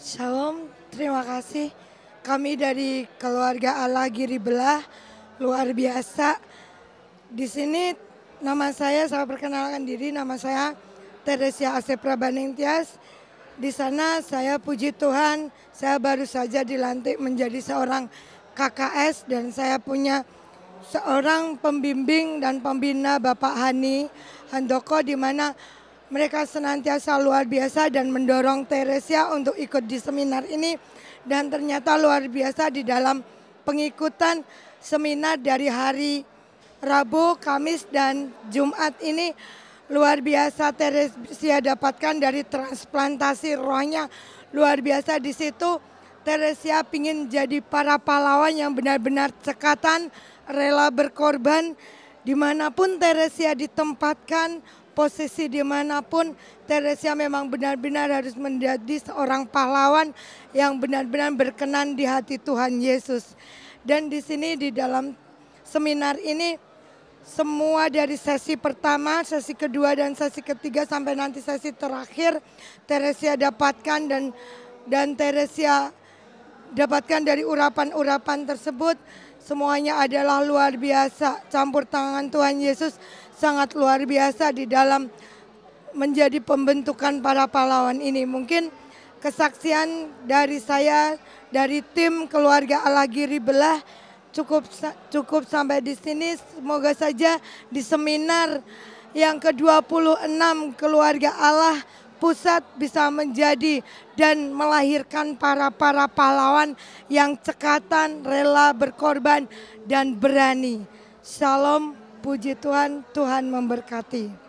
Shalom, terima kasih. Kami dari keluarga Allah Giri Belah, luar biasa. Di sini nama saya, saya perkenalkan diri, nama saya Teresia Asep Prabaningtyas. Di sana saya puji Tuhan, saya baru saja dilantik menjadi seorang KKS dan saya punya seorang pembimbing dan pembina Bapak Hani Handoko di mana mereka senantiasa luar biasa dan mendorong Teresia untuk ikut di seminar ini dan ternyata luar biasa di dalam pengikutan seminar dari hari Rabu, Kamis dan Jumat ini luar biasa Teresia dapatkan dari transplantasi rohnya luar biasa di situ Teresia ingin jadi para pahlawan yang benar-benar cekatan, rela berkorban, dimanapun Teresia ditempatkan, posisi dimanapun Teresia memang benar-benar harus menjadi seorang pahlawan yang benar-benar berkenan di hati Tuhan Yesus. Dan di sini di dalam seminar ini semua dari sesi pertama, sesi kedua dan sesi ketiga sampai nanti sesi terakhir Teresia dapatkan dan dan Teresia dapatkan dari urapan-urapan tersebut semuanya adalah luar biasa. Campur tangan Tuhan Yesus sangat luar biasa di dalam menjadi pembentukan para pahlawan ini. Mungkin kesaksian dari saya, dari tim keluarga Alagiri Belah cukup cukup sampai di sini. Semoga saja di seminar yang ke-26 keluarga Allah pusat bisa menjadi dan melahirkan para-para pahlawan yang cekatan, rela berkorban dan berani. Shalom, puji Tuhan, Tuhan memberkati.